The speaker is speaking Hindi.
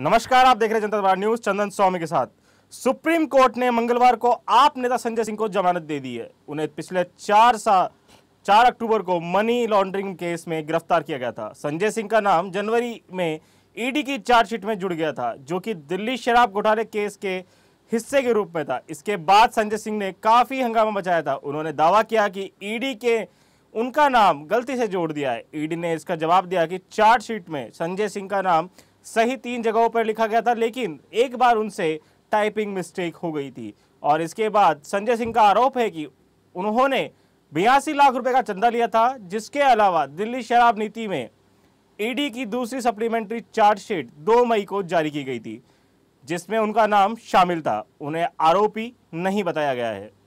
नमस्कार आप देख रहे हैं जनता दरबार न्यूज चंदन स्वामी के साथ सुप्रीम कोर्ट ने मंगलवार को आप नेता संजय सिंह को जमानत दे दी है उन्हें पिछले चार साल चार अक्टूबर को मनी लॉन्ड्रिंग केस में गिरफ्तार किया गया था संजय सिंह का नाम जनवरी में ईडी की चार्जशीट में जुड़ गया था जो कि दिल्ली शराब घोटाले केस के हिस्से के रूप में था इसके बाद संजय सिंह ने काफ़ी हंगामा बचाया था उन्होंने दावा किया कि ईडी के उनका नाम गलती से जोड़ दिया है ईडी ने इसका जवाब दिया कि चार्जशीट में संजय सिंह का नाम सही तीन जगहों पर लिखा गया था लेकिन एक बार उनसे टाइपिंग मिस्टेक हो गई थी और इसके बाद संजय सिंह का आरोप है कि उन्होंने बयासी लाख रुपए का चंदा लिया था जिसके अलावा दिल्ली शराब नीति में ईडी e की दूसरी सप्लीमेंट्री चार्जशीट दो मई को जारी की गई थी जिसमें उनका नाम शामिल था उन्हें आरोपी नहीं बताया गया है